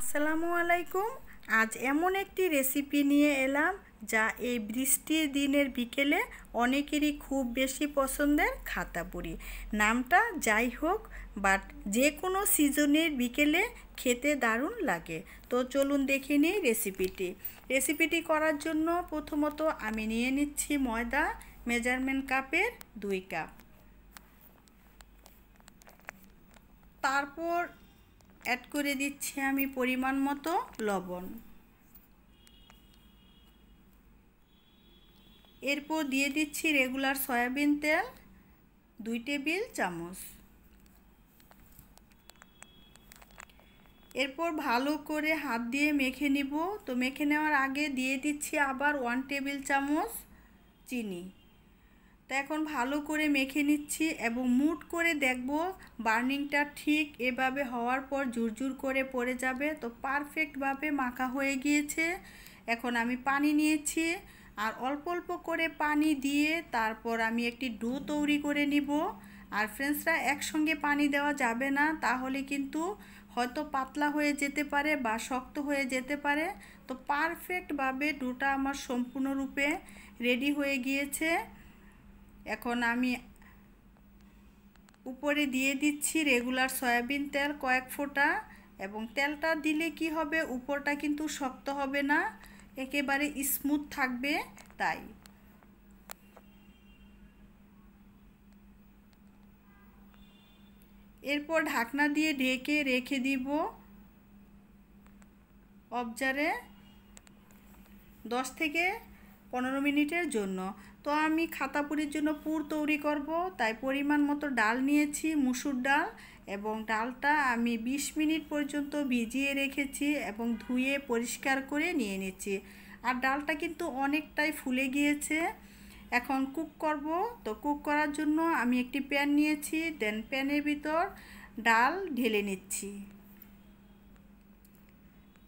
আসসালামু আলাইকুম আজ এমন একটি রেসিপি নিয়ে এলাম যা এই বৃষ্টির দিনের বিকেলে অনেকেরই খুব বেশি পছন্দের খাতাপুরি নামটা যাই হোক বাট যে কোনো সিজনের বিকেলে খেতে দারুণ লাগে তো চলুন দেখে নিই রেসিপিটি রেসিপিটি করার জন্য প্রথমত আমি নিয়ে নিচ্ছি ময়দা মেজারমেন্ট কাপের দুই কাপ তারপর অ্যাড করে দিচ্ছি আমি পরিমাণ মতো লবণ এরপর দিয়ে দিচ্ছি রেগুলার সয়াবিন তেল দুই টেবিল চামচ এরপর ভালো করে হাত দিয়ে মেখে নিব তো মেখে নেওয়ার আগে দিয়ে দিচ্ছি আবার ওয়ান টেবিল চামচ চিনি তো এখন ভালো করে মেখে নিচ্ছি এবং মুট করে দেখব বার্নিংটা ঠিক এভাবে হওয়ার পর জুরজুর করে পড়ে যাবে তো পারফেক্টভাবে মাখা হয়ে গিয়েছে এখন আমি পানি নিয়েছি আর অল্প অল্প করে পানি দিয়ে তারপর আমি একটি ডো তৈরি করে নিব আর ফ্রেন্ডসরা একসঙ্গে পানি দেওয়া যাবে না তাহলে কিন্তু হয়তো পাতলা হয়ে যেতে পারে বা শক্ত হয়ে যেতে পারে তো পারফেক্টভাবে ডোটা আমার সম্পূর্ণরূপে রেডি হয়ে গিয়েছে এখন আমি উপরে দিয়ে দিচ্ছি রেগুলার সয়াবিন তেল কয়েক ফোঁটা এবং তেলটা দিলে কি হবে উপরটা কিন্তু শক্ত হবে না একেবারে স্মুথ থাকবে তাই এরপর ঢাকনা দিয়ে ঢেকে রেখে দিব অবজারে দশ থেকে পনেরো মিনিটের জন্য তো আমি খাতা পুরির জন্য পুর তৈরি করব তাই পরিমাণ মতো ডাল নিয়েছি মুসুর ডাল এবং ডালটা আমি ২০ মিনিট পর্যন্ত ভিজিয়ে রেখেছি এবং ধুয়ে পরিষ্কার করে নিয়ে নিচ্ছি আর ডালটা কিন্তু অনেকটাই ফুলে গিয়েছে এখন কুক করব তো কুক করার জন্য আমি একটি প্যান নিয়েছি দেন প্যানের ভিতর ডাল ঢেলে নিচ্ছি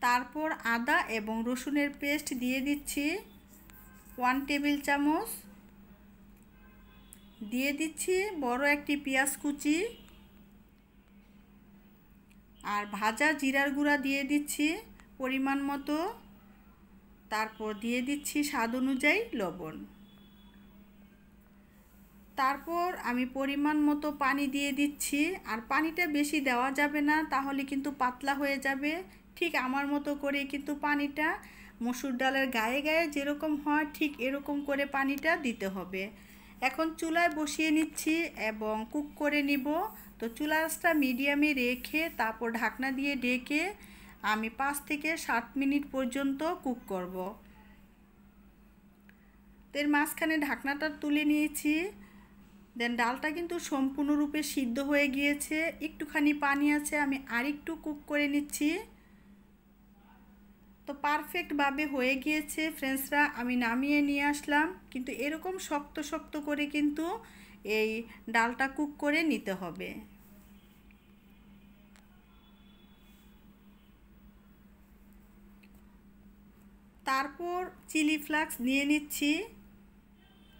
তারপর আদা এবং রসুনের পেস্ট দিয়ে দিচ্ছি ওয়ান টেবিল চামচ দিয়ে দিচ্ছি বড় একটি পেঁয়াজ কুচি আর ভাজা জিরার গুঁড়া দিয়ে দিচ্ছি পরিমাণ মতো তারপর দিয়ে দিচ্ছি স্বাদ অনুযায়ী লবণ তারপর আমি পরিমাণ মতো পানি দিয়ে দিচ্ছি আর পানিটা বেশি দেওয়া যাবে না তাহলে কিন্তু পাতলা হয়ে যাবে ঠিক আমার মতো করে কিন্তু পানিটা মসুর ডালের গায়ে গায়ে যেরকম হয় ঠিক এরকম করে পানিটা দিতে হবে এখন চুলায় বসিয়ে নিচ্ছি এবং কুক করে নিব তো চুলাটা মিডিয়ামে রেখে তারপর ঢাকনা দিয়ে ডেকে আমি পাঁচ থেকে সাত মিনিট পর্যন্ত কুক করব এর মাঝখানে ঢাকনাটা তুলে নিয়েছি দেন ডালটা কিন্তু সম্পূর্ণরূপে সিদ্ধ হয়ে গিয়েছে একটুখানি পানি আছে আমি আরেকটু কুক করে নিচ্ছি তো পারফেক্টভাবে হয়ে গিয়েছে ফ্রেন্ডসরা আমি নামিয়ে নিয়ে আসলাম কিন্তু এরকম শক্ত শক্ত করে কিন্তু এই ডালটা কুক করে নিতে হবে তারপর চিলি ফ্লাক্স নিয়ে নিচ্ছি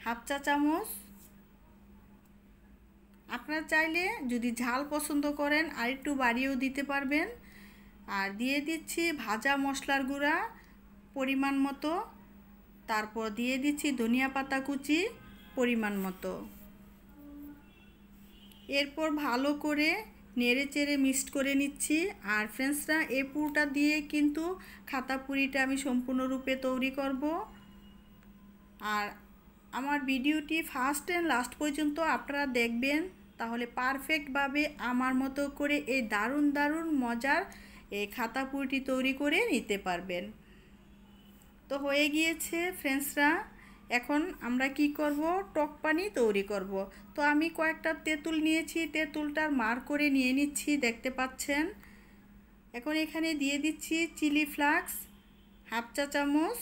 হাফ চা চামচ আপনার চাইলে যদি ঝাল পছন্দ করেন আর একটু বাড়িয়েও দিতে পারবেন আর দিয়ে দিচ্ছি ভাজা মশলার গুঁড়া পরিমাণ মতো তারপর দিয়ে দিচ্ছি ধনিয়া পাতা কুচি পরিমাণ মতো এরপর ভালো করে নেড়ে চেড়ে মিক্সড করে নিচ্ছি আর ফ্রেন্ডসরা এ পুরোটা দিয়ে কিন্তু খাতা পুরিটা আমি সম্পূর্ণরূপে তৈরি করব আর আমার ভিডিওটি ফার্স্ট অ্যান্ড লাস্ট পর্যন্ত আপনারা দেখবেন তাহলে পারফেক্টভাবে আমার মতো করে এই দারুণ দারুণ মজার এই খাতাপুরটি তৈরি করে নিতে পারবেন তো হয়ে গিয়েছে ফ্রেন্ডসরা এখন আমরা কি করব টক পানি তৈরি করব তো আমি কয়েকটা তেঁতুল নিয়েছি তেঁতুলটার মার করে নিয়ে নিচ্ছি দেখতে পাচ্ছেন এখন এখানে দিয়ে দিচ্ছি চিলি ফ্লাক্স হাফ চা চামচ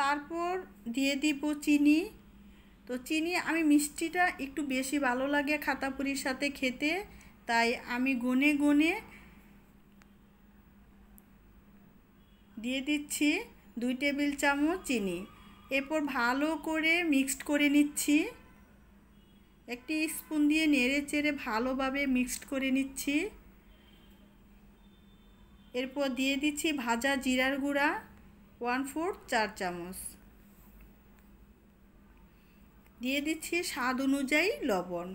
তারপর দিয়ে দিব চিনি তো চিনি আমি মিষ্টিটা একটু বেশি ভালো লাগে খাতাপুরির সাথে খেতে তাই আমি গুনে গুনে দিয়ে দিচ্ছি দুই টেবিল চামচ চিনি এরপর ভালো করে মিক্সড করে নিচ্ছি একটি স্পুন দিয়ে নেড়ে চেড়ে ভালোভাবে মিক্সড করে নিচ্ছি এরপর দিয়ে দিচ্ছি ভাজা জিরার গুঁড়া ওয়ান ফোর্থ চার চামচ দিয়ে দিচ্ছি স্বাদ অনুযায়ী লবণ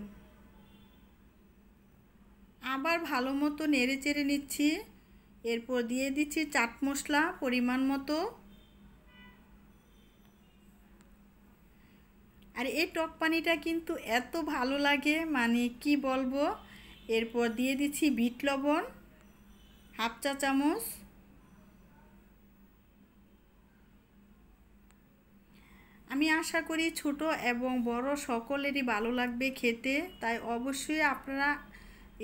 আবার ভালো মতো নেড়ে চেড়ে নিচ্ছি এরপর দিয়ে দিচ্ছি চাট মশলা পরিমাণ মতো আর এই টক পানিটা কিন্তু এত ভালো লাগে মানে কি বলবো এরপর দিয়ে দিচ্ছি বিট লবণ হাফ চা চামচ আমি আশা করি ছোট এবং বড় সকলেরই ভালো লাগবে খেতে তাই অবশ্যই আপনারা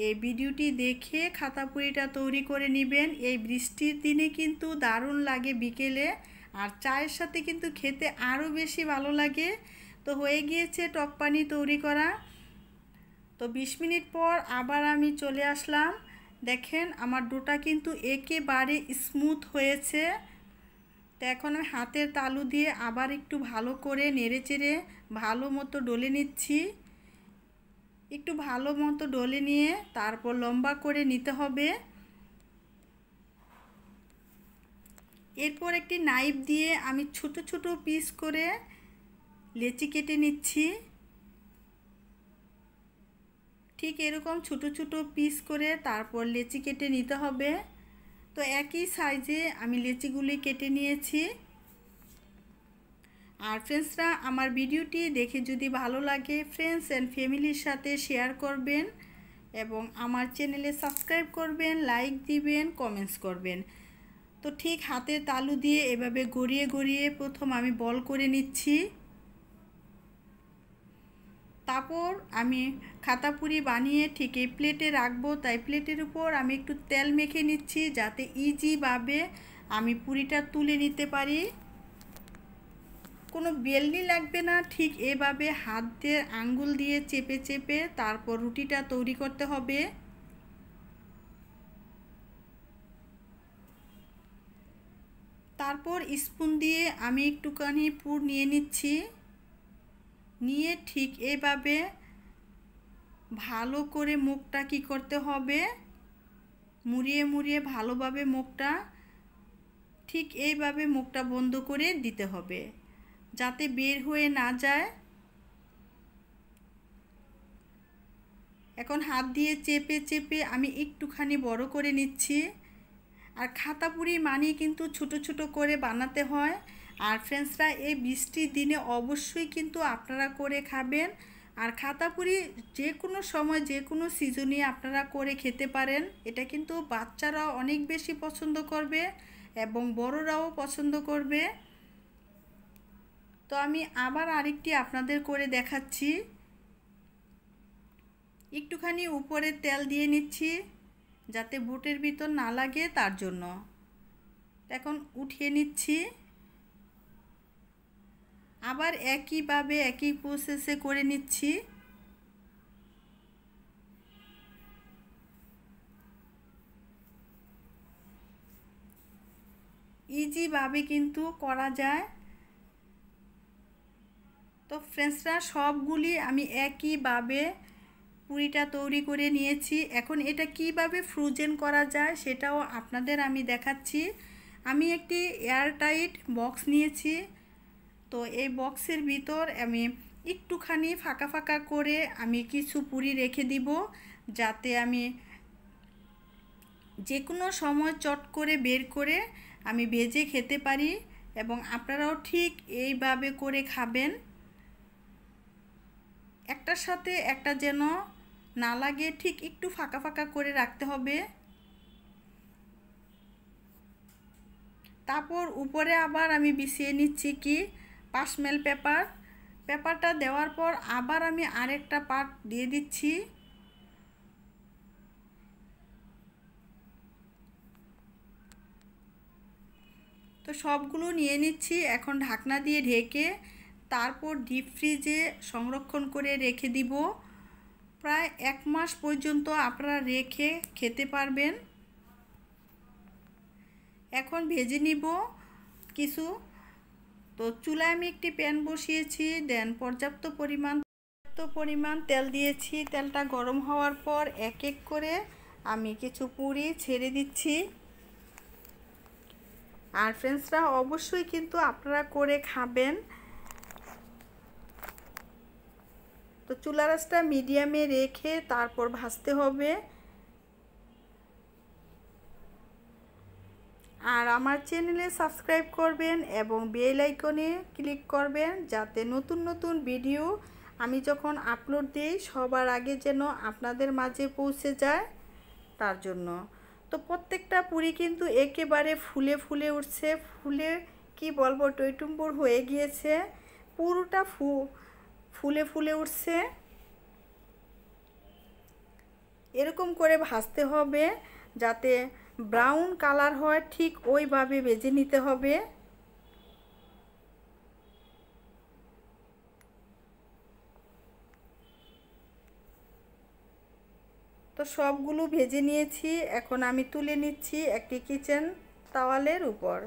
এই ভিডিওটি দেখে খাতাপুরিটা তৈরি করে নেবেন এই বৃষ্টির দিনে কিন্তু দারুণ লাগে বিকেলে আর চায়ের সাথে কিন্তু খেতে আরও বেশি ভালো লাগে তো হয়ে গিয়েছে টক পানি তৈরি করা তো ২০ মিনিট পর আবার আমি চলে আসলাম দেখেন আমার ডোটা কিন্তু একেবারে স্মুথ হয়েছে তো এখন আমি হাতের তালু দিয়ে আবার একটু ভালো করে নেড়েচেড়ে ভালো মতো ডলে নিচ্ছি একটু ভালো মতো ডলে নিয়ে তারপর লম্বা করে নিতে হবে এরপর একটি নাইফ দিয়ে আমি ছোট ছোট পিস করে লেচি কেটে নিচ্ছি ঠিক এরকম ছোট ছোট পিস করে তারপর লেচি কেটে নিতে হবে তো একই সাইজে আমি লেচিগুলি কেটে নিয়েছি আর ফ্রেন্ডসরা আমার ভিডিওটি দেখে যদি ভালো লাগে ফ্রেন্ডস অ্যান্ড ফ্যামিলির সাথে শেয়ার করবেন এবং আমার চ্যানেলে সাবস্ক্রাইব করবেন লাইক দিবেন কমেন্টস করবেন তো ঠিক হাতে তালু দিয়ে এভাবে গড়িয়ে গড়িয়ে প্রথম আমি বল করে নিচ্ছি তারপর আমি খাতাপুরি বানিয়ে ঠিক এই প্লেটে রাখবো তাই প্লেটের উপর আমি একটু তেল মেখে নিচ্ছি যাতে ইজিভাবে আমি পুরিটা তুলে নিতে পারি কোনো বেলনি লাগবে না ঠিক এভাবে হাত দিয়ে আঙ্গুল দিয়ে চেপে চেপে তারপর রুটিটা তৈরি করতে হবে তারপর স্পুন দিয়ে আমি একটুখানি পুর নিয়ে নিচ্ছি নিয়ে ঠিক এভাবে ভালো করে মুখটা কি করতে হবে মুড়িয়ে মুড়িয়ে ভালোভাবে মুখটা ঠিক এইভাবে মুখটা বন্ধ করে দিতে হবে যাতে বের হয়ে না যায় এখন হাত দিয়ে চেপে চেপে আমি একটুখানি বড় করে নিচ্ছি আর খাতাপুরি মানি কিন্তু ছোট ছোট করে বানাতে হয় আর ফ্রেন্ডসরা এই বৃষ্টির দিনে অবশ্যই কিন্তু আপনারা করে খাবেন আর খাতাপুরি যে কোনো সময় যে কোনো সিজনে আপনারা করে খেতে পারেন এটা কিন্তু বাচ্চারাও অনেক বেশি পছন্দ করবে এবং বড়রাও পছন্দ করবে তো আমি আবার আরেকটি আপনাদের করে দেখাচ্ছি একটুখানি উপরে তেল দিয়ে নিচ্ছি যাতে বুটের ভিতর না লাগে তার জন্য এখন উঠিয়ে নিচ্ছি আবার একইভাবে একই প্রসেসে করে নিচ্ছি ইজিভাবে কিন্তু করা যায় তো ফ্রেন্ডসরা সবগুলি আমি একইভাবে পুরিটা তৈরি করে নিয়েছি এখন এটা কিভাবে ফ্রোজেন করা যায় সেটাও আপনাদের আমি দেখাচ্ছি আমি একটি এয়ারটাইট বক্স নিয়েছি তো এই বক্সের ভিতর আমি একটুখানি ফাঁকা ফাঁকা করে আমি কিছু পুরি রেখে দিব যাতে আমি যে কোনো সময় চট করে বের করে আমি ভেজে খেতে পারি এবং আপনারাও ঠিক এইভাবে করে খাবেন একটার সাথে একটা যেন না লাগে ঠিক একটু ফাঁকা ফাঁকা করে রাখতে হবে তারপর উপরে আবার আমি বিছিয়ে নিচ্ছি কি পাশমেল পেপার পেপারটা দেওয়ার পর আবার আমি আরেকটা পার্ট দিয়ে দিচ্ছি তো সবগুলো নিয়ে নিচ্ছি এখন ঢাকনা দিয়ে ঢেকে তারপর ডিপ ফ্রিজে সংরক্ষণ করে রেখে দিব প্রায় এক মাস পর্যন্ত আপনারা রেখে খেতে পারবেন এখন ভেজে নিব কিছু তো চুলায় আমি একটি প্যান বসিয়েছি দেন পর্যাপ্ত পরিমাণ পর্যাপ্ত পরিমাণ তেল দিয়েছি তেলটা গরম হওয়ার পর এক এক করে আমি কিছু পুরি ছেড়ে দিচ্ছি আর ফ্রেন্ডসরা অবশ্যই কিন্তু আপনারা করে খাবেন তো চুলা রাসটা মিডিয়ামে রেখে তারপর ভাজতে হবে আর আমার চ্যানেলে সাবস্ক্রাইব করবেন এবং বেল আইকনে ক্লিক করবেন যাতে নতুন নতুন ভিডিও আমি যখন আপলোড দিই সবার আগে যেন আপনাদের মাঝে পৌঁছে যায় তার জন্য তো প্রত্যেকটা পুরি কিন্তু একেবারে ফুলে ফুলে উঠছে ফুলে কি বলবো টৈটুম্বর হয়ে গিয়েছে পুরোটা ফু ফুলে ফুলে উঠছে এরকম করে ভাজতে হবে যাতে ব্রাউন কালার হয় ঠিক ওইভাবে বেজে নিতে হবে তো সবগুলো ভেজে নিয়েছি এখন আমি তুলে নিচ্ছি একটি কিচেন তাওয়ালের উপর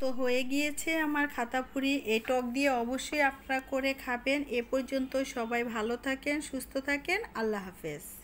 তো হয়ে গিয়েছে আমার খাতা পুরি এই টক দিয়ে অবশ্যই আপনারা করে খাবেন এ পর্যন্ত সবাই ভালো থাকেন সুস্থ থাকেন আল্লাহ হাফেজ